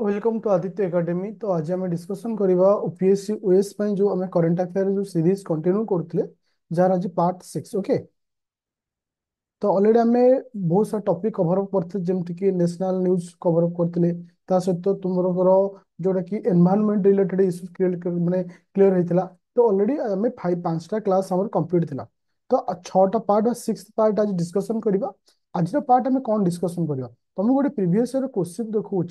Welcome to Aditya academy तो आज आम डिस्कसन करवा ओपीएससी ओएस जो आम करेन्ट आफेयर जो सीरीज कंटिन्यू करते जार आज पार्ट सिक्स ओके तो ऑलरेडी आम बहुत सारा टॉपिक कवरअप करते जमीक नेशनल न्यूज कवरअप करते सहित तुम जोटा कि एनवायरमेंट रिलेटेड इश्यूज मैंने क्लीयर होता तो अलरेडी आम फाइव पांचटा क्लास कम्प्लीट था तो छटा पार्ट सिक्स पार्ट आज डिस्कसन करवा आज पार्ट आम कौन डिस्कसन करवा तुम गोटे प्रिवियस क्वेश्चन देखो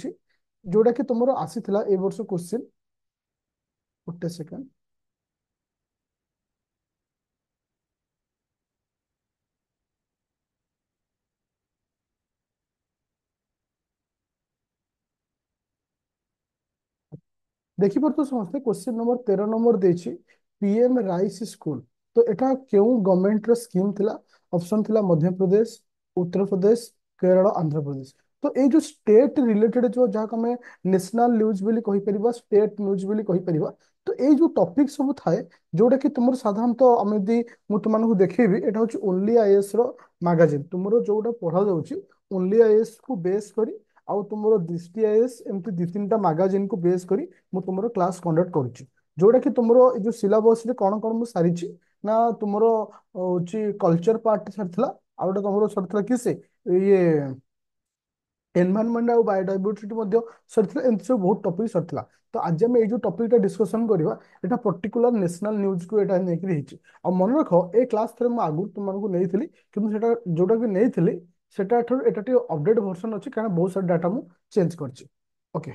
जोड़ा कि तुम आसी ए वर्ष क्वेश्चन गोटे सेकेंड देखिपु तो समस्ते क्वेश्चन नंबर तेरह नंबर देसी पीएम राइस स्कूल तो यहाँ क्यों गवर्नमेंट स्कीम थी ऑप्शन मध्य प्रदेश उत्तर प्रदेश केरल आंध्र प्रदेश तो ये जो स्टेट रिलेटेड जो जहाँ आम नेशनल न्यूज भी कहीपर स्टेट न्यूज भी कहीपर तो ये जो टॉपिक सब था जोटा कि तुम साधारण तो आम यदि तुमको देखेबी एट हूँ ओनली आई एस रैगजिन तुम जो पढ़ा जाऊँच ओनली आई एस को बेस कर आम दृष्टि आई एस एम दु तीन टाइम मैगजिन को बेस कर क्लास कंडक्ट कर जोटा कि तुम ये सिलबस कौन कौन मुझे सारी ना तुम हूँ कलचर पार्ट सारी आम सारी कि से ये ଏନଭାରନମେଣ୍ଟ ଆଉ ବାୟୋଡାଇଭର୍ସିଟି ମଧ୍ୟ ସରିଥିଲା ଏମିତି ସବୁ ବହୁତ ଟପିକ୍ ସରିଥିଲା ତ ଆଜି ଆମେ ଏଇ ଯେଉଁ ଟପିକଟା ଡିସ୍କସନ୍ କରିବା ଏଇଟା ପର୍ଟିକୁଲାର ନ୍ୟାସନାଲ ନ୍ୟୁଜ୍କୁ ଏଇଟା ନେଇକି ହେଇଛି ଆଉ ମନେ ରଖ ଏ କ୍ଲାସ୍ ଥରେ ମୁଁ ଆଗରୁ ତୁମମାନଙ୍କୁ ନେଇଥିଲି କିନ୍ତୁ ସେଟା ଯେଉଁଟାକି ନେଇଥିଲି ସେଟାଠାରୁ ଏଟା ଟିକେ ଅପଡେଟ୍ ଭର୍ସନ୍ ଅଛି କାରଣ ବହୁତ ସାରା ଡାଟା ମୁଁ ଚେଞ୍ଜ କରିଛି ଓକେ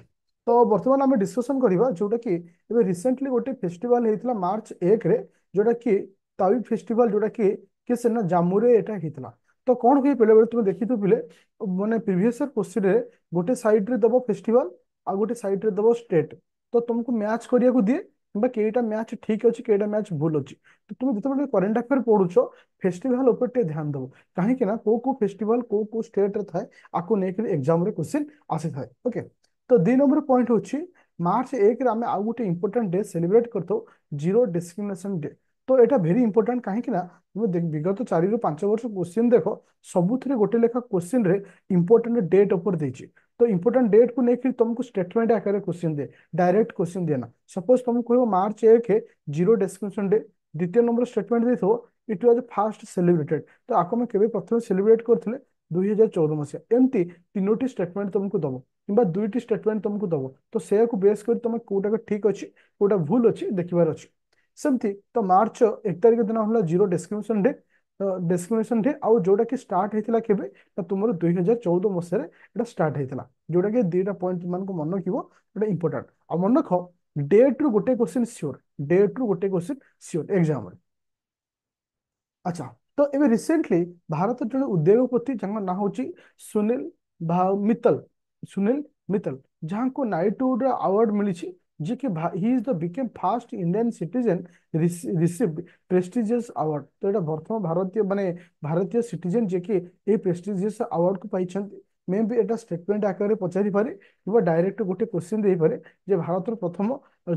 ତ ବର୍ତ୍ତମାନ ଆମେ ଡିସ୍କସନ୍ କରିବା ଯେଉଁଟାକି ଏବେ ରିସେଣ୍ଟଲି ଗୋଟେ ଫେଷ୍ଟିଭାଲ ହେଇଥିଲା ମାର୍ଚ୍ଚ ଏକରେ ଯେଉଁଟାକି ତାୱି ଫେଷ୍ଟିଭାଲ ଯେଉଁଟାକି କି ସେଦିନ ଜାମ୍ମୁରେ ଏଇଟା ହେଇଥିଲା तो कौन हुए पे तुम देखी तो मैंने मानते प्रिभस क्वेश्चन में गोटे सैड्रे दब फेस्टिवल आ गोटे सैड्रे दब स्टेट तो तुमको मैच करा दिए कि मैच ठीक अच्छे कई मैच भूल अच्छे तो तुम जो करेन्ट अफेयर पढ़ु फेस्टिवल पर ध्यान दब कहीं कौ कौ फेस्टिवल कौ कौ स्टेट्रे थाए आपको लेकिन एक्जाम क्वेश्चन आसी थाए ओके तो दि नंबर पॉइंट हूँ मार्च एक आम आउ गए इंपोर्टां डे सेलिब्रेट करीरो डिस्क्रिमेसन डे ତ ଏଇଟା ଭେରି ଇମ୍ପୋର୍ଟାଣ୍ଟ କାହିଁକି ନା ତୁମେ ବିଗତ ଚାରିରୁ ପାଞ୍ଚ ବର୍ଷ କୋଶ୍ଚିନ୍ ଦେଖ ସବୁଥିରେ ଗୋଟେ ଲେଖା କୋଶ୍ଚିନ୍ରେ ଇମ୍ପୋର୍ଟାଣ୍ଟ ଡେଟ୍ ଉପରେ ଦେଇଛି ତ ଇମ୍ପୋର୍ଟାଣ୍ଟ ଡେଟ୍କୁ ନେଇକି ତୁମକୁ ଷ୍ଟେଟମେଣ୍ଟ ଆକାରରେ କୋଶ୍ଚିନ୍ ଦିଏ ଡାଇରେକ୍ଟ କୋଶ୍ଚିନ୍ ଦିଏ ନା ସପୋଜ୍ ତୁମକୁ କହିବ ମାର୍ଚ୍ଚ ଏକ ଜିରୋ ଡେସ୍କ୍ରିପସନ୍ ଡେ ଦ୍ୱିତୀୟ ନମ୍ବର ଷ୍ଟେଟମେଣ୍ଟ ଦେଇଥିବ ଇଟ୍ ୱାଜ୍ ଫାଷ୍ଟ ସେଲିବ୍ରେଟେଡ୍ ତ ଆକୁ ଆମେ କେବେ ପ୍ରଥମେ ସେଲିବ୍ରେଟ୍ କରିଥିଲେ ଦୁଇ ହଜାର ଚଉଦ ମସିହା ଏମିତି ତିନୋଟି ଷ୍ଟେଟମେଣ୍ଟ ତୁମକୁ ଦେବ କିମ୍ବା ଦୁଇଟି ଷ୍ଟେଟମେଣ୍ଟ ତୁମକୁ ଦେବ ତ ସେୟାକୁ ବେସ୍ କରି ତୁମେ କେଉଁଟାକ ଠିକ୍ ଅଛି କେଉଁଟା ଭୁଲ ଅଛି ଦେଖିବାର ଅଛି सेमती तो मार्च एक तारिख दिन होगा जीरो डेस्क्रिमेशन डे तो डेस्क्रिमेशन डे आउ जोड़ा कि स्टार्ट होता है केवे तो तुम दुई हजार चौदह मसीह स्टार्ट होता जोड़ा कि दुटा पॉइंट मन को मन रखा इंपोर्टाट आ मन रख डेट रु गोटे क्वेश्चन सियोर डेट रु गोटे क्वेश्चन सियोर एक्जाम अच्छा तो ये रिसेंटली भारत जो उद्योगपति जहाँ ना हूँ सुनील मित्तल सुनील मित्तल जहाँ को नाइटवुड अवार्ड मिली GK he is the became first Indian citizen received prestigious award তো এটা বর্তমান ভারতীয় মানে ভারতীয় সিটিজেন যে কি এই প্রেস্টিজিয়াস আওয়ার্ড কু পাইছন্তি মে বি এটা স্টেটমেন্ট আকারে পচারি পারে কিংবা ডাইরেক্ট গোটে কোশ্চিন দিয়ে পারে যে ভারতর প্রথম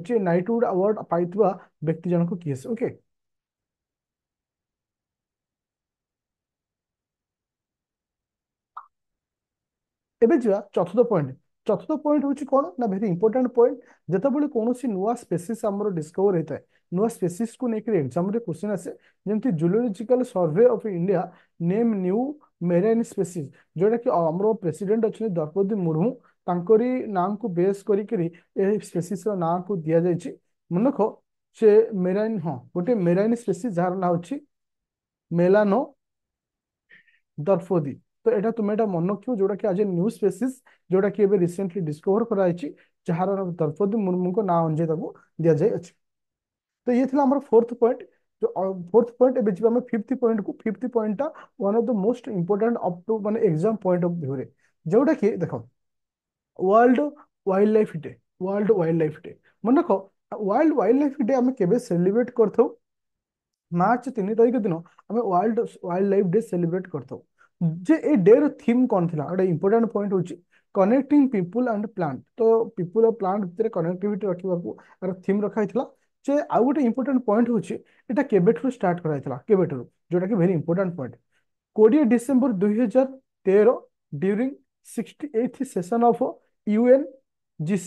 যে নাইটহুড আওয়ার্ড পাইଥିବା ব্যক্তি জনক কি আছে ওকে এবে যা চতুর্থ পয়েন্ট चतुर्थ पॉइंट हूँ कौन ना भेरी इंपोर्टा पॉइंट बड़ी कौन सी नुआ स्पेसीस्मर डिस्कवर होता है नुआ स्पेसीस को लेकर एक्जाम क्वेश्चन आसे जमी zoological survey of India name new marine species जोटा कि आम प्रेसीडेट अच्छे द्रौपदी मुर्मू ताक नाम को बेस कर स्पेसीस् ना को दि जाइए मन रख से मेरेन हाँ गोटे मेरेन स्पेसीस् जार ना हो मेलानो दर्फोदी तो ଏଇଟା तुम ଏଇଟା मन ରଖିବ ଯୋଉଟାକି ଆଜି ନ୍ୟୁ ସ୍ପେସିସ୍ ଯୋଉଟାକି ଏବେ ରିସେଣ୍ଟଲି ଡିସ୍କଭର କରାଯାଇଛି ଯାହାର ଦ୍ରୌପଦୀ ମୁର୍ମୁଙ୍କ ନାଁ ଅନୁଯାୟୀ ତାକୁ ଦିଆଯାଇଅଛି ତ ଇଏ ଥିଲା ଆମର ଫୋର୍ଥ ପଏଣ୍ଟ फोर्थ पॉइंट एवं फिफ्थ पॉइंट को fifth point one of the most important up to माने एग्जाम पॉइंट ऑफ व्यू रे जोटा कि देख world wildlife day world wildlife day मन रख वर्ल्ड वाइल्ड लाइफ डे आम केबे सेलिब्रेट करथौ मार्च तीन तारीख दिन आम world wildlife day celebrate करथौ ଯେ ଏ ଡେର ଥିମ୍ କ'ଣ ଥିଲା ଗୋଟେ ଇମ୍ପୋର୍ଟାଣ୍ଟ ପଏଣ୍ଟ ହେଉଛି କନେକ୍ଟିଂ ପିପୁଲ ଆଣ୍ଡ ପ୍ଲାଣ୍ଟ ତ ପିପୁଲ ଆଉ ପ୍ଲାଣ୍ଟ ଭିତରେ କନେକ୍ଟିଭିଟି ରଖିବାକୁ ଏହାର ଥିମ୍ ରଖାହେଇଥିଲା ଯେ ଆଉ ଗୋଟେ ଇମ୍ପୋର୍ଟାଣ୍ଟ ପଏଣ୍ଟ ହେଉଛି ଏଇଟା କେବେଠାରୁ ଷ୍ଟାର୍ଟ କରାଯାଇଥିଲା କେବେଠାରୁ ଯେଉଁଟାକି ଭେରି ଇମ୍ପୋର୍ଟାଣ୍ଟ ପଏଣ୍ଟ କୋଡ଼ିଏ ଡିସେମ୍ବର ଦୁଇହଜାର ତେର during sixty eighth session of UN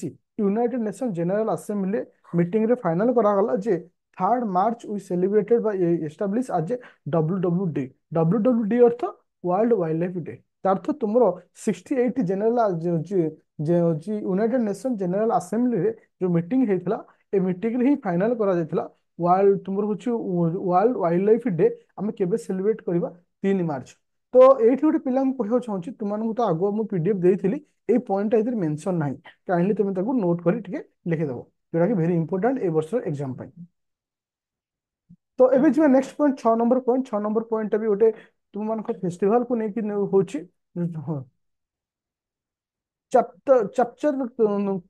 ସି ୟୁନାଇଟେଡ୍ ନେସନ୍ ଜେନେରାଲ ଆସେମ୍ବ୍ଲି ମିଟିଂରେ ଫାଇନାଲ କରାଗଲା ଯେ ଥାର୍ଡ଼ ମାର୍ଚ୍ଚ ୱି ସେଲିବ୍ରେଟେଡ଼୍ ବା বা এস্টাবলিশ ଏ W W D W W D ଅର୍ଥ ୱାର୍ଲଡ ୱାଇଲ୍ଡ ଲାଇଫ୍ ଡେ ତା ଅର୍ଥ ତୁମର ସିକ୍ସଟି ଏଇଟ୍ ଜେନେରାଲ ହେଉଛି ୟୁନାଇଟେଡ୍ ନେସନ ଜେନେରାଲ ଆସେମ୍ବ୍ଲିରେ ଯେଉଁ ମିଟିଂ ହେଇଥିଲା ଏ ମିଟିଂରେ ହିଁ ଫାଇନାଲ କରାଯାଇଥିଲା ୱାର୍ଲଡ ତୁମର ହେଉଛି ୱାର୍ଲଡ ୱାଇଲ୍ଡ ଲାଇଫ୍ ଡେ ଆମେ କେବେ ସେଲିବ୍ରେଟ୍ କରିବା ତିନି ମାର୍ଚ୍ଚ ତ ଏଇଠି ଗୋଟେ ପିଲାଙ୍କୁ କହିବାକୁ ଚାହୁଁଛି ତୁମମାନଙ୍କୁ ତ ଆଗୁଆ ମୁଁ ପିଡିଏଫ୍ ଦେଇଥିଲି ଏଇ ପଏଣ୍ଟଟା ଏଥିରେ ମେନସନ୍ ନାହିଁ କାଇଣ୍ଡଲି ତୁମେ ତାକୁ ନୋଟ୍ କରି ଟିକେ ଲେଖିଦେବ ଯେଉଁଟାକି ଭେରି ଇମ୍ପୋର୍ଟାଣ୍ଟ ଏ ବର୍ଷର ଏକ୍ଜାମ୍ ପାଇଁ ତ ଏବେ ଯିବା ନେକ୍ସଟ ପଏଣ୍ଟ ଛଅ ନମ୍ବର ପଏଣ୍ଟ ଛଅ ନମ୍ବର ପଏଣ୍ଟଟା ବି ଗୋଟେ तुम मान फेस्टिवल को लेकिन चपचर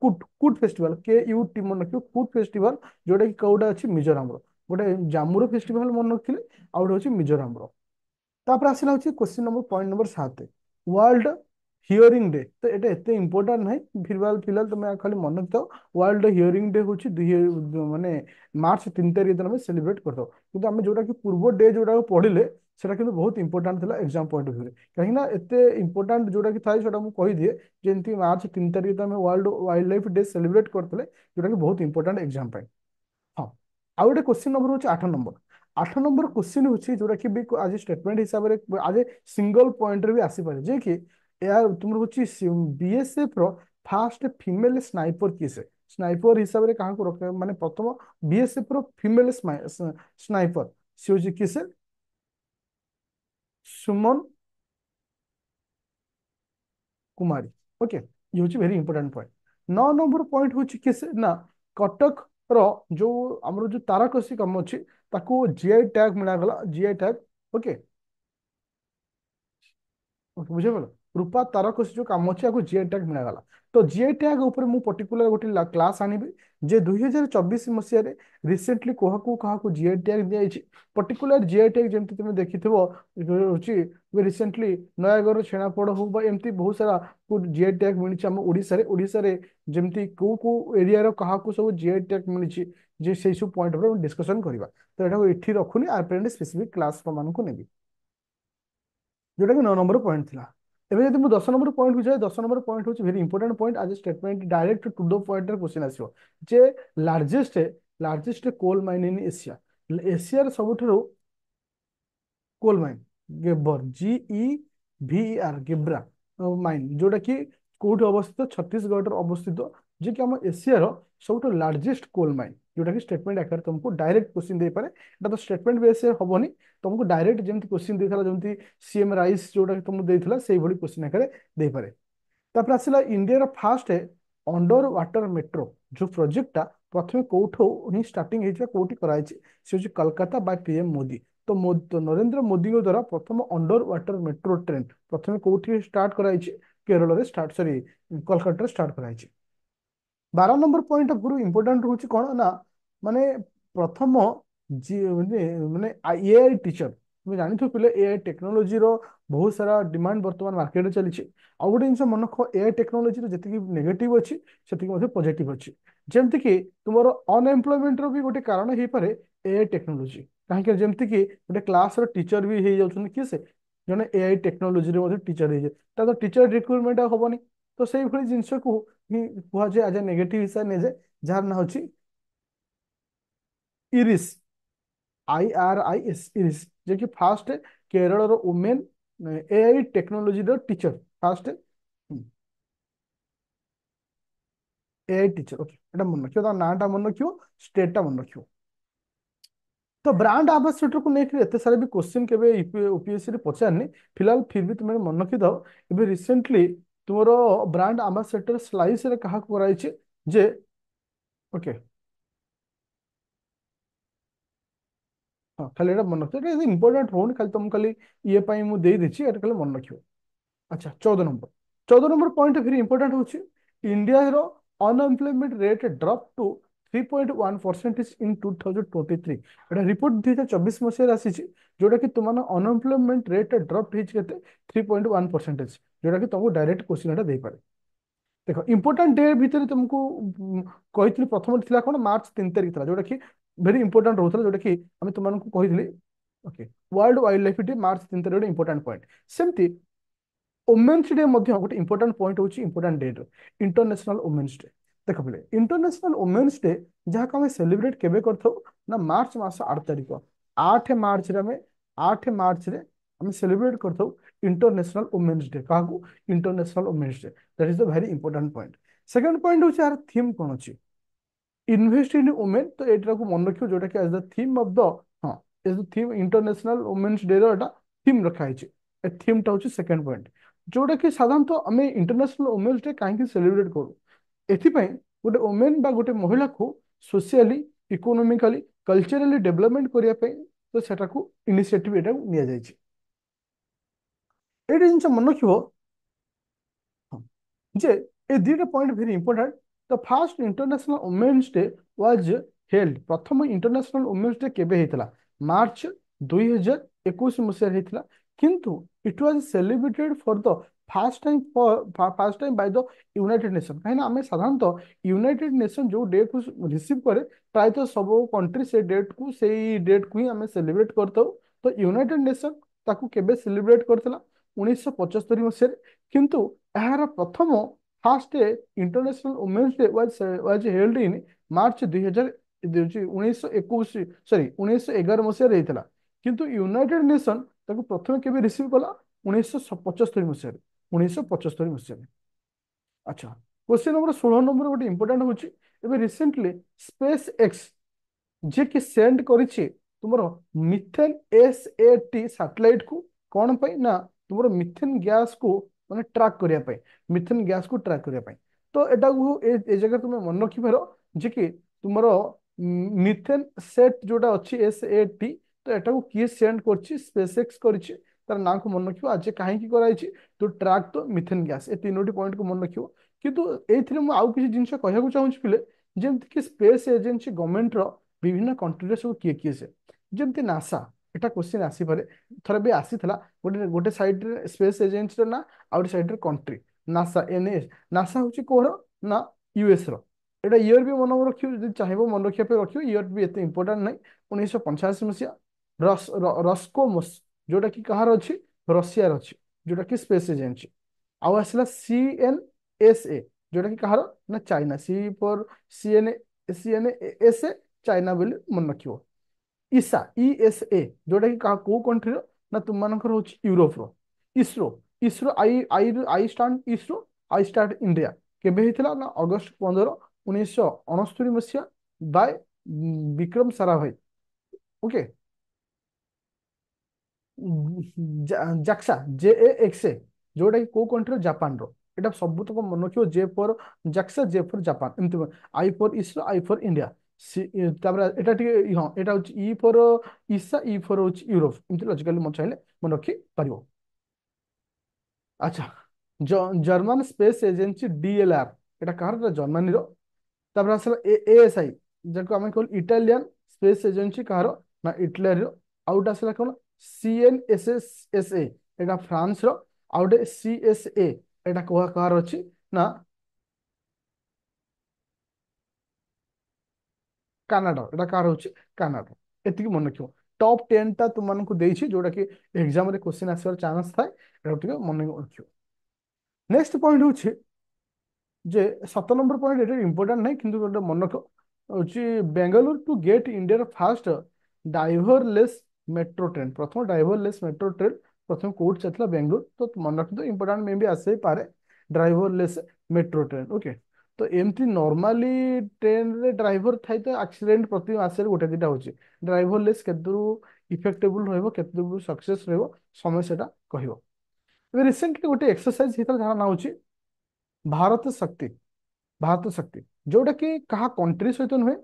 कुट कुट फेस्टिवल के यू टी मन रखे कुट फेस्टिवल जोड़ा कि कौटा अच्छे मिजोराम गोटे जम्मू फेस्टिवल मन रखिले आउ गए मिजोराम तापर आसला हूँ क्वेश्चन नंबर पॉइंट नंबर सात वर्ल्ड हियरिंग डे तो ये एत इम्पोर्टा ना फिर फिलहाल तुम खाली मन रखा वर्ल्ड हिअरींग डे हूँ दुई मानने मार्च तीन तारीख दिन सेलिब्रेट करें जो पूर्व डे जो पढ़ले সেটা কিন্তু বহুত ইম্পর্টাট ଥିଲା এক্সাম পয়েন্ট অফ ভিউরে କାହିଁକିନା ଏତେ ଇମ୍ପୋର୍ଟାଣ୍ଟ ଯେଉଁଟାକି ଥାଏ ସେଇଟା ମୁଁ କହିଦିଏ ଯେମିତି ମାର୍ଚ୍ଚ ତିନି ତାରିଖରେ ଆମେ world wildlife day celebrate କରିଥିଲେ ଯେଉଁଟାକି ବହୁତ ଇମ୍ପୋର୍ଟାଣ୍ଟ ଏକ୍ସାମ୍ ପାଇଁ ହଁ ଆଉ ଗୋଟେ କୋଶ୍ଚିନ୍ ନମ୍ବର ହେଉଛି ଆଠ ନମ୍ବର ଆଠ ନମ୍ବର କୋଶ୍ଚିନ୍ ହେଉଛି ଯେଉଁଟାକି ବି ଆଜି ଷ୍ଟେଟମେଣ୍ଟ ହିସାବରେ ଆଜି ସିଙ୍ଗଲ ପଏଣ୍ଟରେ ବି ଆସିପାରେ ଯେ କି ଏହା ତୁମର ହେଉଛି ବିଏସ୍ଏଫ୍ର ଫାଷ୍ଟ ଫିମେଲ୍ ସ୍ନାଇପର କିଏ ସେ ସ୍ନାଇପର ହିସାବରେ କାହାକୁ ରଖ ମାନେ ପ୍ରଥମ ବିଏସ୍ଏଫ୍ର ଫିମେଲ୍ ସ୍ନାଇପର ସିଏ ହେଉଛି କିଏ ସେ सुमन कुमारी ओके ये हूँ भेरी इंपोर्टाट पॉइंट नौ नंबर पॉइंट हूँ किस कटक रो आम जो ताराकसी कम अच्छी जि आई टैग मिलागला जि आई टैग ओके बुझे पड़ा रूपा तारक जो कम अच्छे आपको जीआई टैग मिल गला तो जीआई टैग उपर मु पर्टिकुलर गोटे क्लास आनबी जे दुई हजार चौबीस मसीह रिसेंटली क्या क्या जीआई टैग दिखाई पर्टिकुलर जीआई टैग जमी तुम देखी थोड़ी रिसेंटली नयगढ़ छेनापोड़ हूँ एमती बहुत सारा आई टैग मिली आम ओडे ओडे जमी कौ कौ एरिया क्या सब जीआई टैग मिली जे से सब पॉइंट डिस्कसन करवा तो यहाँ ये रखुनी आर पे स्पेसीफिक क्लास मानक नेबी जोटा कि नौ नंबर पॉइंट थी ଏବେ ଯଦି ମୁଁ ଦଶ ନମ୍ବର ପଏଣ୍ଟକୁ ଯାଏ ଦଶ ନମ୍ବର ପଏଣ୍ଟ ହେଉଛି ଭେରି ଇମ୍ପୋର୍ଟାଣ୍ଟ ପଏଣ୍ଟ ଆଜି ଷ୍ଟେଟମେଣ୍ଟ ଡାଇରେକ୍ଟ ଟୁ ଦ ପଏଣ୍ଟରେ କୋଶ୍ଚିନ୍ ଆସିବ ଯେ largest largest coal mine in Asia ଏସିଆର ସବୁଠାରୁ କୋଲ୍ ମାଇନ୍ ଗେବର ଜିଇ ଭିଆର୍ ଗେବ୍ରା ମାଇନ୍ ଯେଉଁଟାକି কোউঠে অবস্থিত ছত্তিশগড়ের অবস্থিত যে কি আমার এশিয়ার ସବୁଠୁ ଲାର୍ଜେଷ୍ଟ କୋଲ୍ ମାଇନ୍ ଯେଉଁଟାକି ଷ୍ଟେଟମେଣ୍ଟ ଆକାରରେ ତୁମକୁ ଡାଇରେକ୍ଟ କୋଶ୍ଚିନ୍ ଦେଇପାରେ ଏଇଟା ତ ଷ୍ଟେଟମେଣ୍ଟ ବେସ୍ରେ ହେବନି ତୁମକୁ ଡାଇରେକ୍ଟ ଯେମିତି କୋଶ୍ଚିନ୍ ଦେଇଥିଲା ଯେମିତି ସିଏମ୍ ରାଇସ୍ ଯେଉଁଟାକି ତୁମକୁ ଦେଇଥିଲା ସେଇଭଳି କୋଶ୍ଚିନ୍ ଆକାରରେ ଦେଇପାରେ ତାପରେ ଆସିଲା ଇଣ୍ଡିଆର ଫାଷ୍ଟ ଅଣ୍ଡର ୱାଟର ମେଟ୍ରୋ ଯେଉଁ ପ୍ରୋଜେକ୍ଟଟା ପ୍ରଥମେ କେଉଁଠୁ ହିଁ ଷ୍ଟାର୍ଟିଂ ହେଇଥିଲା କେଉଁଠି କରାହେଇଛି ସେ ହେଉଛି Kolkata by P M Modi ତ ନରେନ୍ଦ୍ର ମୋଦିଙ୍କ ଦ୍ୱାରା ପ୍ରଥମ ଅଣ୍ଡର ୱାଟର ମେଟ୍ରୋ ଟ୍ରେନ୍ ପ୍ରଥମେ କେଉଁଠି ଷ୍ଟାର୍ଟ କରାଯାଇଛି କେରଳରେ ଷ୍ଟାର୍ଟ ସରି କୋଲକାତାରେ ଷ୍ଟାର୍ଟ କରାଯାଇଛି ବାର ନମ୍ବର ପଏଣ୍ଟ ଅଫ୍ ଗୁରୁ ଇମ୍ପୋର୍ଟାଣ୍ଟ ରହୁଛି କ'ଣ ନା ମାନେ ପ୍ରଥମ ମାନେ ଏଆଇ ଟିଚର তুমি জানিথ পিলে এআই টেকনোলোজির বহুত সারা ডিমান্ড বর্তমান মার্কেটে চলছে আউ গোটে জিনিস মনে রখ এআই টেকনোলোজির যেত নেগেটিভ অছি সেতিকি মধ্যে পজিটিভ অছি যেমতিকি তোমার অনএমপ্লয়মেন্টর বি গোটে কারণ হয়ে পড়ে এআই টেকনোলোজি কাহিঁকি যেমতিকি গোটে ক্লাসর টিচর বি হয়ে যাচ্ছেন কি সে ଜଣେ ଏ ଆଇ ଟେକ୍ନୋଲୋଜିରେ ମଧ୍ୟ ଟିଚର ହେଇଯିବେ ତା ତ ଟିଚର ରିକ୍ରୁଟମେଣ୍ଟ ଆଉ ହବନି ତ ସେଇଭଳି ଜିନିଷକୁ ହିଁ କୁହାଯାଏ ଆଜ୍ ଏ ନେଗେଟିଭ ହିସାବରେ ନିଆଯାଏ ଯାହାର ନାଁ ହେଉଛି IRIS I R I S IRIS ଯେ କି ଫାଷ୍ଟ କେରଳର ଓମେନ୍ ଏ ଆଇ ଟେକ୍ନୋଲୋଜିର teacher first AI teacher okay এটা মনে রাখিও তার নামটা মনে রাখিও স্টেটটা মনে রাখিও ତ ବ୍ରାଣ୍ଡ ଆମ୍ବାସେଡରକୁ ନେଇକରି ଏତେ ସାରା ବି କୋଶ୍ଚିନ୍ କେବେ ଓପିଏସ୍ସିରେ ପଚାରିନି ଫିଲହାଲ ଫିର୍ ବି ତୁମେ ମନେ ରଖିଥାଅ ଏବେ ରିସେଣ୍ଟଲି ତୁମର ବ୍ରାଣ୍ଡ ଆମ୍ବାସେଡର ସ୍ଲାଇସରେ କାହାକୁ କରାଯାଇଛି ଯେ ଓକେ ହଁ ଖାଲି ଏଇଟା ମନେ ରଖିବ ଏଇଟା ଇମ୍ପୋର୍ଟାଣ୍ଟ ହଉନି ଖାଲି ତୁମକୁ ଖାଲି ଇଏ ପାଇଁ ମୁଁ ଦେଇଦେଇଛି ଏଇଟା ଖାଲି ମନେ ରଖିବ ଆଚ୍ଛା ଚଉଦ ନମ୍ବର ଚଉଦ ନମ୍ବର ପଏଣ୍ଟ ଭେରି ଇମ୍ପୋର୍ଟାଣ୍ଟ ହେଉଛି ଇଣ୍ଡିଆର unemployment rate drop to 3.1% is in 2023 এটা রিপোর্ট 2024 মসিহারে আসিছি যোটা কি তোমার অনএমপ্লয়মেন্ট রেট ড্রপ হইছে কেতে 3.1% যোটা কি তোমাকে ডাইরেক্ট কোশ্চেনটা দেই পারে দেখ ইম্পর্টান্ট ডে ভিতরে তোমাকে কইଥିଲି প্রথম থিলা কোন মার্চ 3 তারিখ থিলা যোটা কি ভেরি ইম্পর্টান্ট রহুতলা যোটা কি আমি তোমাকে কইଥିଲି okay world wildlife day March 3 তারিখ গোটে ইম্পর্টান্ট পয়েন্ট সেমতি ওমেন্স ডে মধ্যে গোটে ইম্পর্টান্ট পয়েন্ট হচ্ছে important date international women's day দেখ ପିଲେ ଇଣ୍ଟରନ୍ୟାସନାଲ ଓମେନ୍ସ ଡେ ଯାହାକୁ ଆମେ ସେଲିବ୍ରେଟ କେବେ କରିଥାଉ ନା ମାର୍ଚ୍ଚ ମାସ ଆଠ ତାରିଖ ଆଠ ମାର୍ଚ୍ଚରେ ଆମେ ଆଠ ମାର୍ଚ୍ଚରେ ଆମେ ସେଲିବ୍ରେଟ କରିଥାଉ ଇଣ୍ଟରନ୍ୟାସନାଲ ଓମେନ୍ସ ଡେ କାହାକୁ international women's day that is the very important point second point ହେଉଛି ଏହାର ଥିମ୍ କ'ଣ ଅଛି ଇନଭେଷ୍ଟ ଇନ୍ ଓମେନ୍ ତ ଏଇଟାକୁ ମନେ ରଖିବ ଯୋଉଟାକି ଆଜ୍ ଦ ଥିମ୍ ଅଫ୍ ଦ ହଁ as the theme international women's ଡେର ଏଇଟା ଥିମ୍ ରଖାହେଇଛି ଏ ଥିମ୍ଟା ହେଉଛି ସେକେଣ୍ଡ ପଏଣ୍ଟ ଯୋଉଟାକି ସାଧାରଣତଃ ଆମେ ଇଣ୍ଟରନ୍ୟାସନାଲ ଓମେନ୍ସ ଡେ କାହିଁକି ସେଲିବ୍ରେଟ କରୁ एथपाई गोटे ओमेन गोटे महिला को सोशियाली इकोनोमिकाली कल्चरली डेभलपमेंट करने तो से इनिसीयटिव ये नि जा जिन मन रख जे ए दुटा पॉइंट भेरी इंपोर्टाट द तो first international women's day was held प्रथम इंटरनेशनल ओमेन्स डे के मार्च दुई हजार एक मसीह होता किंतु it was celebrated for the first time first time by the United Nation कहीं आम साधारण यूनिटेड नेसन जो डेट को रिसीव कै प्राय तो सब कंट्री से डेट को से डेट को ही आम सेलिब्रेट करता तो यूनिटेड नेसन सेलिब्रेट कर पचस्तरी मसीह कितु यार प्रथम first day international women's day was was held in March दुई हजार उन्नीस एक सरी उन्नीस एगार मसीह कि यूनिटेड नेसन प्रथम केसीव कला उन्नीस पचस्तरी मसीह पचस्तरी मसीह अच्छा क्वेश्चन नंबर षोह नंबर गोटे इंपोर्टाट हूँ एवं रिसेंटली स्पेस एक्स जे कि सेंड कर methane S A T satellite को कौन पर ना तुम मिथेन गैस को मैंने ट्राक करने मिथेन गैस को ट्राक करने तो ये जगह तुम मन रखीपर जे कि तुम मिथेन सेट जोटा अच्छी एस ए टी तो यू किए सेंड कर स्पेस एक्स कर ତାର ନାଁକୁ ମନେ ରଖିବ ଆଜି କାହିଁକି କରାଯାଇଛି to track the methane gas ଏ ତିନୋଟି ପଏଣ୍ଟକୁ ମନେ ରଖିବ କିନ୍ତୁ ଏଇଥିରେ ମୁଁ ଆଉ କିଛି ଜିନିଷ କହିବାକୁ ଚାହୁଁଛି ପିଲେ ଯେମିତିକି ସ୍ପେସ୍ ଏଜେନ୍ସି ଗଭର୍ଣ୍ଣମେଣ୍ଟର ବିଭିନ୍ନ କଣ୍ଟ୍ରିରେ ସବୁ କିଏ କିଏ ସେ ଯେମିତି ନାସା ଏଟା କୋଶ୍ଚିନ୍ ଆସିପାରେ ଥରେ ବି ଆସିଥିଲା ଗୋଟେ ଗୋଟେ ସାଇଡ୍ରେ ସ୍ପେସ୍ ଏଜେନ୍ସିର ନା ଆଉ ଗୋଟେ ସାଇଡ୍ରେ କଣ୍ଟ୍ରି ନାସା ଏନ୍ଏସ୍ ନାସା ହେଉଛି କୋହର ନା ୟୁଏସ୍ର ଏଇଟା ଇୟର୍ ବି ମନେ ରଖିବ ଯଦି ଚାହିଁବ ମନେ ରଖିବା ପାଇଁ ରଖିବ ଇୟର୍ ବି ଏତେ ଇମ୍ପୋର୍ଟାଣ୍ଟ ନାହିଁ ଉଣେଇଶହ ପଞ୍ଚାଅଶୀ ମସିହା ରସ୍ ରସ୍କୋମସ୍ जोटा कि कहार अच्छी रशियार अच्छी जोटा कि स्पेस एजेन्सी आउ आसला सी एन एस ए जोटा कि कहार ना China C for C N C N S A China बोली मन रख ईसा ए e जोटा कि कौ कंट्री ना तुम मानकर हूँ यूरोप्र ISRO ISRO I I I start ISRO I start India केवे होता ना अगस्ट पंदर उन्नीस अणस्तरी मसीहा by Vikram Sarabhai okay okay. JAXA J A X A ଯୋଉଟାକି କେଉଁ କଣ୍ଟ୍ରିର ଜାପାନର ଏଇଟା ସବୁତକ ମନେ ରଖିବ J for JAXA J for Japan ଏମିତି I for ISRO I for India C ତାପରେ ଏଇଟା ଟିକେ ହଁ ଏଇଟା ହେଉଛି E for ESA E for ହେଉଛି ୟୁରୋପ ଏମିତି ଲଜିକାଲି ମନେ ଚାହିଁଲେ ମନେ ରଖିପାରିବ ଆଚ୍ଛା ଜର୍ମାନ ସ୍ପେସ୍ ଏଜେନ୍ସି ଡିଏଲ୍ଆର୍ এটা কার ଏ তারপরে ଆଇ ଯାହାକୁ ଆମେ আমি ଇଟାଲିଆନ୍ ସ୍ପେସ୍ ଏଜେନ୍ସି କାହାର ନା না ଆଉ ଗୋଟେ ଆସିଲା କଣ ସିଏନ୍ଏସ୍ଏସ୍ଏସ୍ଏ ଏଇଟା ଫ୍ରାନ୍ସର ଆଉ ଗୋଟେ ସିଏସ୍ଏ ଏଇଟା କୁହା କାହାର ଅଛି ନା କାନାଡା ଏଇଟା କାହାର ହେଉଛି କାନାଡା ଏତିକି ମନେ ରଖିବ ଟପ୍ ଟେନ୍ଟା ତୁମମାନଙ୍କୁ ଦେଇଛି ଯୋଉଟାକି ଏକ୍ଜାମ୍ରେ କୋଶ୍ଚିନ୍ ଆସିବାର ଚାନ୍ସ ଥାଏ ଏଟାକୁ ଟିକେ ମନେ ରଖିବ ନେକ୍ସଟ ପଏଣ୍ଟ ହେଉଛି ଯେ ସାତ ନମ୍ବର ପଏଣ୍ଟ ଏଟା ଇମ୍ପୋର୍ଟାଣ୍ଟ ନାହିଁ କିନ୍ତୁ ଗୋଟେ ମନେ ରଖ ହେଉଛି ବେଙ୍ଗାଲୁରୁ ଟୁ ଗେଟ୍ ଇଣ୍ଡିଆର ଫାଷ୍ଟ ଡାଇଭରଲେସ୍ मेट्रो ट्रेन प्रथम ड्राइवरलेस मेट्रो ट्रेन प्रथम कौट से बेंगलोर तो मन रख इम्पोर्टा मे भी आस पारे ड्राइवरलेस मेट्रो ट्रेन ओके तो एमती नर्माली ट्रेन रे ड्राइवर थे तो आक्सीडेट प्रति मसे गोटे दुटा होती ड्राइवरलेस के इफेक्टेबल इफेक्टेबुल रत सक्से समय से कह रिसेंटली गोटे एक्सरसाइज होता है जहाँ ना हो भारत शक्ति भारत शक्ति जोटा कि क्या कंट्री सहित नुहे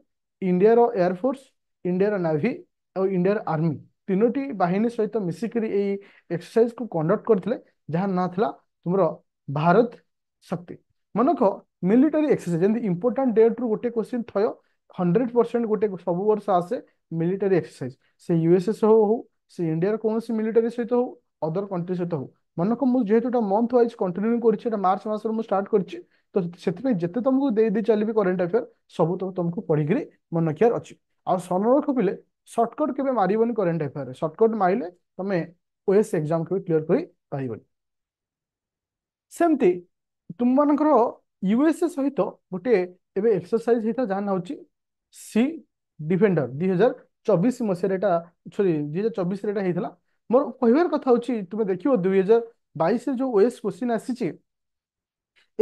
इंडिया एयरफोर्स इंडिया नाभी और इंडिया आर्मी ତିନୋଟି ବାହିନୀ ସହିତ ମିଶିକରି ଏଇ ଏକ୍ସରସାଇଜକୁ କଣ୍ଡକ୍ଟ କରିଥିଲେ ଯାହାର ନାଁ ଥିଲା ତୁମର ଭାରତ ଶକ୍ତି ମନେକ ମିଲିଟାରୀ ଏକ୍ସରସାଇଜ ଯେମିତି ଇମ୍ପୋର୍ଟାଣ୍ଟ ଡେଟ୍ରୁ ଗୋଟେ କ୍ୱେଶ୍ଚିନ୍ ଥୟ ହଣ୍ଡ୍ରେଡ଼ ପରସେଣ୍ଟ ଗୋଟେ ସବୁ ବର୍ଷ ଆସେ ମିଲିଟାରୀ ଏକ୍ସରସାଇଜ ସେ ୟୁଏସ୍ଏସ୍ ହଉ ହଉ ସେ ଇଣ୍ଡିଆର କୌଣସି ମିଲିଟାରୀ ସହିତ ହଉ ଅଦର କଣ୍ଟ୍ରି ସହିତ ହଉ ମନେକ ମୁଁ ଯେହେତୁ ଏଟା ମନ୍ଥ ୱାଇଜ କଣ୍ଟିନ୍ୟୁ କରିଛି ଏଟା ମାର୍ଚ୍ଚ ମାସରୁ ମୁଁ ଷ୍ଟାର୍ଟ କରିଛି ତ ସେଥିପାଇଁ ଯେତେ ତମକୁ ଦେଇ ଦେଇ ଚାଲିବି କରେଣ୍ଟ ଆଫେୟାର ସବୁ ତମକୁ ପଢିକିରି ମନେ ରଖିବାର ଅଛି ଆଉ ସନରଖ ପିଲେ ସର୍ଟକଟ୍ କେବେ ମାରିବନି କରେଣ୍ଟ ଆଫେୟାରରେ ସର୍ଟକଟ୍ ମାରିଲେ ତମେ ଓଏସ୍ ଏକ୍ଜାମ୍ କେବେ କ୍ଲିୟର କରିପାରିବନି ସେମିତି ତୁମମାନଙ୍କର ୟୁଏସ୍ଏ ସହିତ ଗୋଟିଏ ଏବେ ଏକ୍ସରସାଇଜ ହେଇଥିଲା ଯାହା ନାଁ ହେଉଛି ସି ଡିଫେଣ୍ଡର ଦୁଇ ହଜାର ଚବିଶ ମସିହାରେ ଏଇଟା ସରି ଦୁଇ ହଜାର ଚବିଶରେ ଏଇଟା ହେଇଥିଲା ମୋର କହିବାର କଥା ହେଉଛି ତୁମେ ଦେଖିବ ଦୁଇ ହଜାର ବାଇଶରେ ଯେଉଁ ଓଏସ୍ କୋଶ୍ଚିନ୍ ଆସିଛି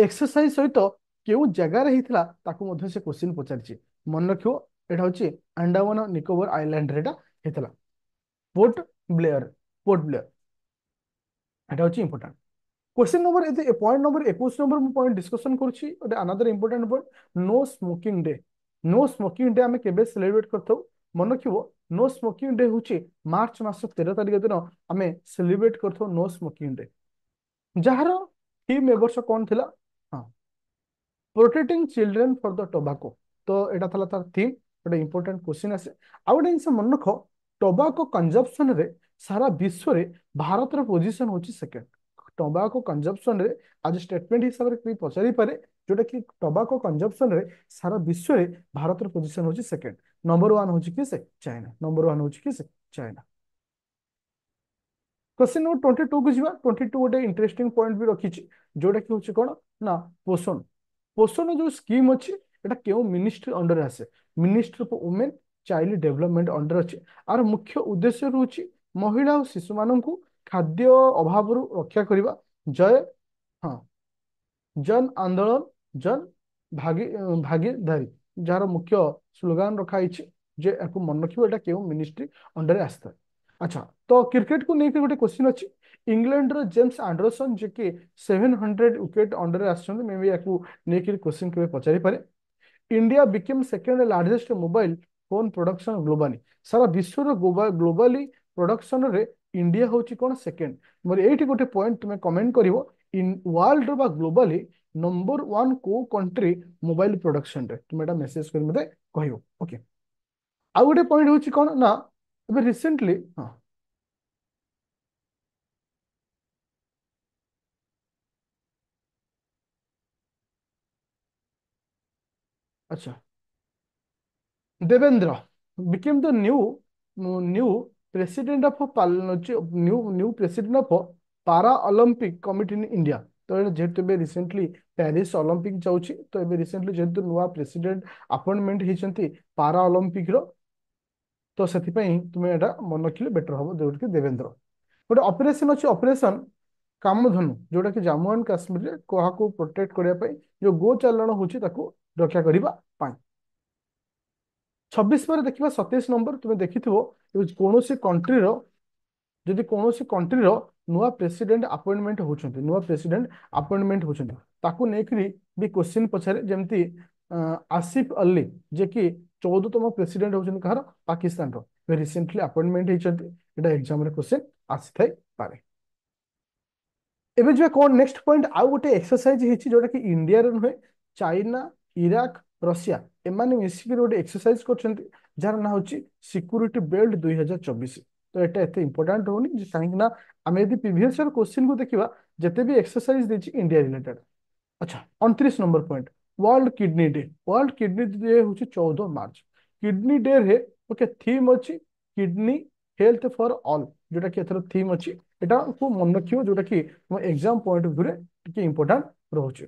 ଏକ୍ସରସାଇଜ ସହିତ କେଉଁ ଜାଗାରେ ହେଇଥିଲା ତାକୁ ମଧ୍ୟ ସେ କୋଶ୍ଚିନ୍ ପଚାରିଛି ମନେ ରଖିବ এটা হচ্ছে আন্ডামান আর নিকোবর আইল্যান্ডরে এটা ହେଇଥିଲା ପୋର୍ଟ ବ୍ଲେୟର ପୋର୍ଟ ବ୍ଲେୟର ଏଇଟା ହେଉଛି ଇମ୍ପୋର୍ଟାଣ୍ଟ କ୍ୱେଶ୍ଚନ୍ ନମ୍ବର ଏତେ ପଏଣ୍ଟ ନମ୍ବର ଏକୋଇଶ ନମ୍ବର ମୁଁ ପଏଣ୍ଟ ଡିସ୍କସନ୍ କରୁଛି ଗୋଟେ another important point no smoking day no smoking day ଆମେ କେବେ ସେଲିବ୍ରେଟ୍ କରିଥାଉ ମନେ ରଖିବ ନୋ ସ୍ମୋକିଂ ଡେ ହେଉଛି ମାର୍ଚ୍ଚ ମାସ ତେର ତାରିଖ ଦିନ ଆମେ ସେଲିବ୍ରେଟ୍ କରିଥାଉ ନୋ ସ୍ମୋକିଂ ଡେ ଯାହାର ଥିମ୍ ଏ ବର୍ଷ କ'ଣ ଥିଲା ହଁ protecting children for the tobacco ତ ଏଇଟା ଥିଲା ତାର ଥିମ୍ ડો ઇમ્પોર્ટન્ટ ક્વેશ્ચન આસે આઉડ ઇન્સ મનકો ટોબેકો કન્ઝમ્પશન રે સારા વિશ્વ રે ભારતર પોઝિશન હોચી સેકન્ડ ટોબેકો કન્ઝમ્પશન રે આજે સ્ટેટમેન્ટ હિસાબરે કી પસરી પરે જોડે કી ટોબેકો કન્ઝમ્પશન રે સારા વિશ્વ રે ભારતર પોઝિશન હોચી સેકન્ડ નંબર 1 હોચી કી સે ચાઇના નંબર 1 હોચી કી સે ચાઇના ક્વેશ્ચન 22 કુ જીવા 22 ઓડે ઇન્ટરેસ્ટિંગ પોઈન્ટ ભી રાખી છે જોડે કી હોચે કોણ ના પોષણ પોષણ જો સ્કીમ હોચી এটা কিউ মিনিস্ট্রি আন্ডার আছে minister of women child development under আর মুখ্য উদ্দেশ্য রউচি মহিলা ও শিশু মানونکو খাদ্য অভাবর রক্ষা করিবা জয় হ্যাঁ জন আন্দোলন জন भागी भागीদারি যার মুখ্য স্লোগান রাখাইছে যে আকু মন রাখিও এটা কিউ মিনিস্ট্রি আন্ডার আস্থ আচ্ছা তো ক্রিকেট কো নেকি গটে কোশ্চেন আছে ইংল্যান্ডর জেমস আন্ড্রসন জেকে 700 উইকেট আন্ডার আছন মেবি আকু নেকি কোশ্চেন কে পচারি পারে India became second largest mobile phone production globally. সারা ବିଶ୍ୱର globally production ରେ ଇଣ୍ଡିଆ ହେଉଛି କ'ଣ ସେକେଣ୍ଡ ମୋର ଏଇଠି ଗୋଟେ ପଏଣ୍ଟ ତୁମେ କମେଣ୍ଟ କରିବ ଇନ୍ ୱାର୍ଲଡ ବା ଗ୍ଲୋବାଲି ନମ୍ବର ୱାନ୍ କୋଉ କଣ୍ଟ୍ରି ମୋବାଇଲ ପ୍ରଡକ୍ସନରେ ତୁମେ ଏଇଟା ମେସେଜ କରି ମୋତେ କହିବ ଓକେ ଆଉ ଗୋଟେ ପଏଣ୍ଟ ହେଉଛି କ'ଣ ନା ଏବେ ରିସେଣ୍ଟଲି ହଁ अच्छा Devendra became the new new president of new new president of para Olympic committee in India तो जेहेतु ए रिसेंटली पेरिस ओलंपिक जाऊँ तो ये रिसेंटली जेहेतु नुआ प्रेसिडेंट अपॉइंटमेंट होती पारा ओलंपिक रो तो से तुम्हें मन रखिले बेटर हम जो देवेंद्र गोटे अपरेसन अच्छे अपरेसन कामधनु जोटा कि जम्मू एंड काश्मीर कहा प्रोटेक्ट करने जो गो चलाण होती ରକ୍ଷା କରିବା ପାଇଁ ଛବିଶ ପରେ ଦେଖିବା ସତେଇଶ ନମ୍ବର ତୁମେ ଦେଖିଥିବ କୌଣସି କଣ୍ଟ୍ରିର ଯଦି କୌଣସି କଣ୍ଟ୍ରିର ନୂଆ ପ୍ରେସିଡେଣ୍ଟ ଆପଏଣ୍ଟମେଣ୍ଟ ହେଉଛନ୍ତି ନୂଆ ପ୍ରେସିଡେଣ୍ଟ ଆପଏଣ୍ଟମେଣ୍ଟ ହେଉଛନ୍ତି ତାକୁ ନେଇକରି ବି କ୍ୱେଶ୍ଚିନ୍ ପଚାରେ ଯେମିତି ଆସିଫ ଅଲ୍ଲୀ ଯିଏକି ଚଉଦତମ ପ୍ରେସିଡେଣ୍ଟ ହେଉଛନ୍ତି କାହାର ପାକିସ୍ତାନର ରିସେଣ୍ଟଲି ଆପଏଣ୍ଟମେଣ୍ଟ ହେଇଛନ୍ତି ଏଇଟା ଏକ୍ଜାମରେ କ୍ୱେଶ୍ଚିନ୍ ଆସିଥାଇପାରେ ଏବେ ଯିବା କ'ଣ ନେକ୍ସଟ ପଏଣ୍ଟ ଆଉ ଗୋଟେ ଏକ୍ସରସାଇଜ ହେଇଛି ଯୋଉଟାକି ଇଣ୍ଡିଆରେ ନୁହେଁ ଚାଇନା ଇରାକ ରଷିଆ ଏମାନେ ମିଶିକି ଗୋଟେ ଏକ୍ସରସାଇଜ କରୁଛନ୍ତି ଯାହାର ନାଁ ହଉଛି ସିକ୍ୟୁରିଟି ବେଲ୍ଟ ଦୁଇ ହଜାର ଚବିଶ ତ ଏଇଟା ଏତେ ଇମ୍ପୋର୍ଟାଣ୍ଟ ହଉନି ଯେ କାହିଁକି ନା ଆମେ ଯଦି ପ୍ରିଭିୟସ୍ ଇୟର କୋଶ୍ଚିନ୍କୁ ଦେଖିବା ଯେତେ ବି ଏକ୍ସରସାଇଜ ଦେଇଛି ଇଣ୍ଡିଆ ରିଲେଟେଡ୍ ଆଚ୍ଛା ଅଣତିରିଶ number point world kidney day world kidney day ହଉଛି ଚଉଦ ମାର୍ଚ୍ଚ କିଡନୀ ଡେରେ ଓକେ ଥିମ୍ ଅଛି କିଡନୀ ହେଲ୍ଥ ଫର ଅଲ୍ ଯୋଉଟା କି ଏଥର ଥିମ୍ ଅଛି ଏଟାକୁ ମନେ ରଖିବ ଯୋଉଟା କି ତୁମ ଏକ୍ଜାମ ପଏଣ୍ଟ ଭିତରେ ଟିକେ ଇମ୍ପୋର୍ଟାଣ୍ଟ ରହୁଛି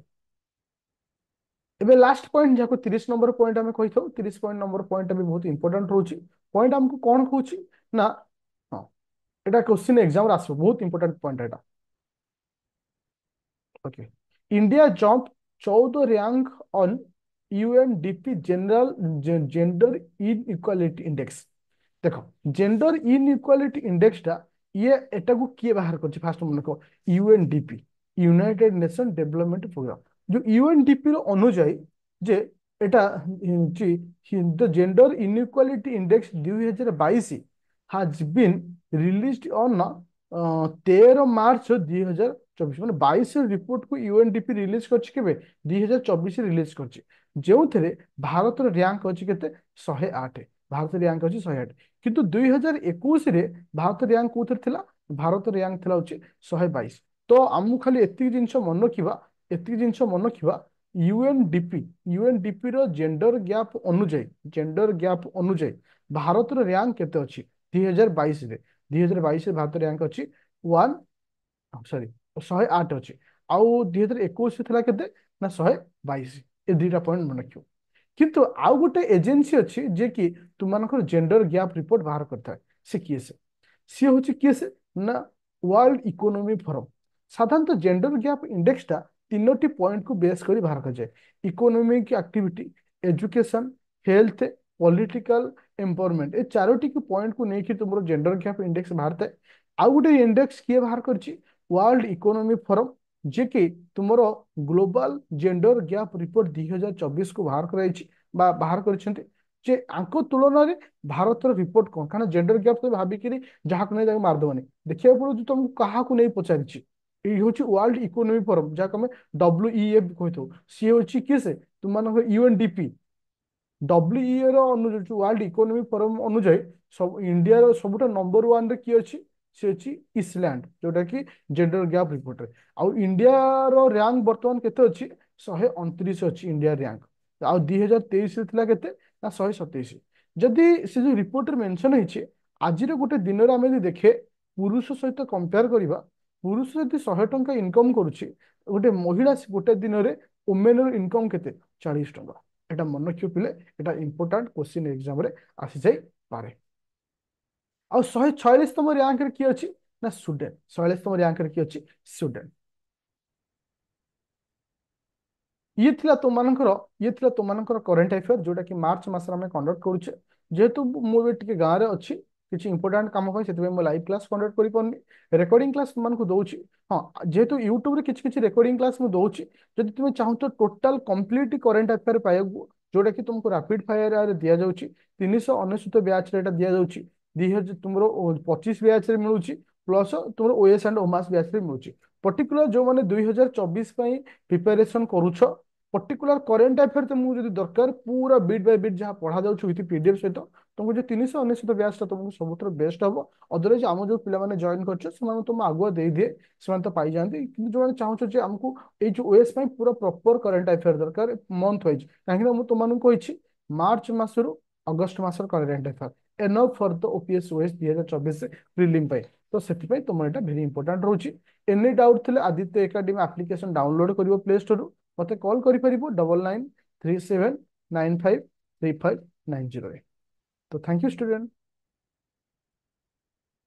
एबे लास्ट पॉइंट जाको 30 नंबर पॉइंट हमें कहिथो 30 पॉइंट नंबर पॉइंट भी बहुत इंपोर्टेंट होची पॉइंट हमको कोन कहूची ना हां एटा क्वेश्चन एग्जाम रासो बहुत इंपोर्टेंट पॉइंट एटा okay India jump 14 rank on UNDP general gender inequality index देखो जेंडर इनइक्वालिटी इंडेक्स टा ये एटा को के बाहर करची फर्स्ट मन को UNDP united nation development programme যে ইউএনডিপির অনুযায়ী যে এটা জেন্ডার ইনইকুয়ালিটি ইন্ডেক্স দুই হাজার বাইশ হাজ বিন রিলিজড অন তের মার্চ দুই হাজার চব্বিশ মানে বাইশের রিপোর্টକୁ ୟୁଏନ୍ଡିପି ରିଲିଜ୍ କରିଛି କେବେ ଦୁଇ ହଜାର ଚବିଶ ରିଲିଜ୍ କରିଛି ଯେଉଁଥିରେ ଭାରତର ର୍ୟାଙ୍କ ଅଛି କେତେ ଶହେ ଆଠ ଭାରତ ର୍ୟାଙ୍କ ଅଛି ଶହେ ଆଠ କିନ୍ତୁ ଦୁଇ ହଜାର ଏକୋଇଶରେ ଭାରତ ର୍ୟାଙ୍କ କୋଉଥିରେ ଥିଲା ଭାରତ ର୍ୟାଙ୍କ ଥିଲା ହଉଛି ଶହେ ବାଇଶ ତ ଆମକୁ ଖାଲି ଏତିକି ଜିନିଷ ମନେ ରଖିବା ଏତିକି ଜିନିଷ ମନେ ରଖିବା ୟୁଏନଡିପି ୟୁଏନଡିପିର ଜେଣ୍ଡର ଗ୍ୟାପ୍ ଅନୁଯାୟୀ ଜେଣ୍ଡର ଗ୍ୟାପ୍ ଅନୁଯାୟୀ ଭାରତର ରାଙ୍କ କେତେ ଅଛି ଦୁଇ ହଜାର ବାଇଶରେ ଦୁଇ ହଜାର ବାଇଶରେ ଭାରତ ରାଙ୍କ ଅଛି ୱାନ୍ ସରି ଶହେ ଆଠ ଅଛି ଆଉ ଦୁଇ ହଜାର ଏକୋଇଶରେ ଥିଲା କେତେ ନା ଶହେ ବାଇଶ ଏ ଦୁଇଟା ପଏଣ୍ଟ ମନେ ରଖିବ କିନ୍ତୁ ଆଉ ଗୋଟେ ଏଜେନ୍ସି ଅଛି ଯିଏକି ତୁମମାନଙ୍କର ଜେଣ୍ଡର ଗ୍ୟାପ୍ ରିପୋର୍ଟ ବାହାର କରିଥାଏ ସେ କିଏ ସେ ସିଏ ହେଉଛି କିଏ ସେ ନା ୱାର୍ଲଡ ଇକୋନୋମି ଫୋରମ୍ ସାଧାରଣତଃ ଜେଣ୍ଡର ଗ୍ୟାପ୍ ଇଣ୍ଡେକ୍ସଟା तीनोटी पॉइंट को बेस कर बाहर कराए इकोनोमिक आक्टिट एजुकेशन हेल्थ पॉलिटिकल एम्पावरमेंट ए चारोटी की पॉइंट को लेकिन तुम जेंडर गैप इंडेक्स बाहर था आउ गोटे इंडेक्स किए बाहर कर वर्ल्ड इकोनोमिक फोरम जेकि तुम ग्लोबल जेंडर गैप रिपोर्ट दुई हजार चौबीस को बाहर कर बाहर कर तुलन में भारत रिपोर्ट कौन कहना जेंडर गैप तो भाविकी जहाँ नहीं मारदेवनी देखा पड़ो तुमको क्या को नहीं पचारिच्छी ଏଇ ହେଉଛି ୱାର୍ଲଡ ଇକୋନୋମି ଫୋରମ ଯାହାକୁ ଆମେ ଡବ୍ଲ୍ୟୁଇଏଫ୍ କହିଥାଉ ସିଏ ହେଉଛି କିଏ ସେ ତୁମମାନଙ୍କ ୟୁଏନ୍ଡିପି ଡବ୍ଲ୍ୟୁଇଏ ର ଅନୁଯାୟୀ ୱାର୍ଲଡ ଇକୋନୋମି ଫୋରମ ଅନୁଯାୟୀ ସବୁ ଇଣ୍ଡିଆର ସବୁଠୁ ନମ୍ବର ୱାନରେ କିଏ ଅଛି ସେ ଅଛି ଇସଲ୍ୟାଣ୍ଡ ଯେଉଁଟାକି କି ଜେଣ୍ଡର ଗ୍ୟାପ୍ ରିପୋର୍ଟରେ ଆଉ ଇଣ୍ଡିଆର ର୍ୟାଙ୍କ ବର୍ତ୍ତମାନ କେତେ ଅଛି ଶହେ ଅଣତିରିଶ ଅଛି ଇଣ୍ଡିଆ ର୍ୟାଙ୍କ ଆଉ ଦୁଇ ହଜାର ତେଇଶରେ ଥିଲା କେତେ ନା ଶହେ ସତେଇଶ ଯଦି ସେ ଯେଉଁ ରିପୋର୍ଟରେ ମେନସନ୍ ହେଇଛି ଆଜିର ଗୋଟେ ଦିନରେ ଆମେ ଯଦି ଦେଖେ ପୁରୁଷ ସହିତ କମ୍ପେୟାର କରିବା ପୁରୁଷ ଯଦି ଶହେ ଟଙ୍କା ଇନକମ୍ କରୁଛି ଗୋଟେ ମହିଳା ଗୋଟେ ଦିନରେ ର ଇନକମ୍ କେତେ ଚାଳିଶ ଟଙ୍କା ଏଇଟା ମନେ ରখিও ଏଇଟା ଇମ୍ପୋର୍ଟାଣ୍ଟ ইম্পর্টান্ট কোশ্চিন ରେ আসি ଆଉ ଶହେ ଛୟାଳିଶତମ ର୍ୟାଙ୍କରେ କିଏ ଅଛି ନା ସୁଡେନ ଶହଳିଶତମ ର୍ୟାଙ୍କରେ କିଏ ଅଛି ସୁଡେନ ଇଏ ଥିଲା ତୁମମାନଙ୍କର ଇଏ ଥିଲା ତୁମମାନଙ୍କର କରେଣ୍ଟ ଆଫେୟାର ଯୋଉଟାକି ମାର୍ଚ୍ଚ ମାସରେ ଆମେ କଣ୍ଡକ୍ଟ କରୁଛେ ଯେହେତୁ ମୁଁ ଏବେ ଟିକେ ଗାଁରେ ଅଛି କିଛି ଇମ୍ପୋର୍ଟାଣ୍ଟ କାମ ପାଇଁ ସେଥିପାଇଁ ମୁଁ ଲାଇଭ୍ କ୍ଲାସ୍ କଣ୍ଡକ୍ଟ କରିପାରୁନି ରେକର୍ଡିଂ କ୍ଲାସ୍ ମାନଙ୍କୁ ଦେଉଛି ହଁ ଯେହେତୁ ୟୁଟ୍ୟୁବରେ କିଛି କିଛି ରେକର୍ଡିଂ କ୍ଲାସ୍ ମୁଁ ଦେଉଛି ଯଦି ତୁମେ ଚାହୁଁଛ ଟୋଟାଲ କମ୍ପ୍ଲିଟ୍ କରେଣ୍ଟ ଆଫେୟାର ପାଇବାକୁ ଯେଉଁଟାକି ତୁମକୁ ରାପିଡ୍ ଫାୟାରରେ ଦିଆଯାଉଛି ତିନିଶହ ଅନେଶ୍ୱତ ବ୍ୟାଚ୍ରେ ଏଇଟା ଦିଆଯାଉଛି ଦୁଇ ହଜାର ତୁମର ପଚିଶ ବ୍ୟାଚ୍ରେ ମିଳୁଛି ପ୍ଲସ୍ ତୁମର ଓଏସ୍ ଆଣ୍ଡ ଓମାସ୍ ବ୍ୟାଚ୍ରେ ମିଳୁଛି ପର୍ଟିକୁଲାର ଯେଉଁମାନେ ଦୁଇ ହଜାର ଚବିଶ ପାଇଁ ପ୍ରିପାରେସନ୍ କରୁଛ ପର୍ଟିକୁଲାର କରେଣ୍ଟ ଆଫେୟାର ତୁମକୁ ଯଦି ଦରକାର ପୁରା ବିଟ୍ ବାଇ ବିଟ୍ ଯାହା ପଢ଼ାଯାଉଛି ୱିଥ୍ ପିଡିଏଫ୍ ସହିତ तुमको जो तीन सौ अनेशित ब्याज टा तुमको सब बेस्ट हम अदरवैज आम जो पे जइन कर तुम आगुआ दे दिए से तो पाई जाती कि जो चाहूँ जो आमको ये ओएस पूरा प्रपर करेन्ट अफेयर दरकार मंथ वाइज कहीं मुझे तुमको कही मार्च मसरू अगस्ट मसर current affair enough for the OPS OS दुई हजार चबीश प्रिलिम तो से तुम यहाँ भेरी इंपोर्टाट रोचे एनी डाउट थे आदित्य एकाडेमी आप्लिकेसन डाउनलोड कर प्ले स्टोर मत कल कर double nine three seven nine five three five nine zero So thank you, student.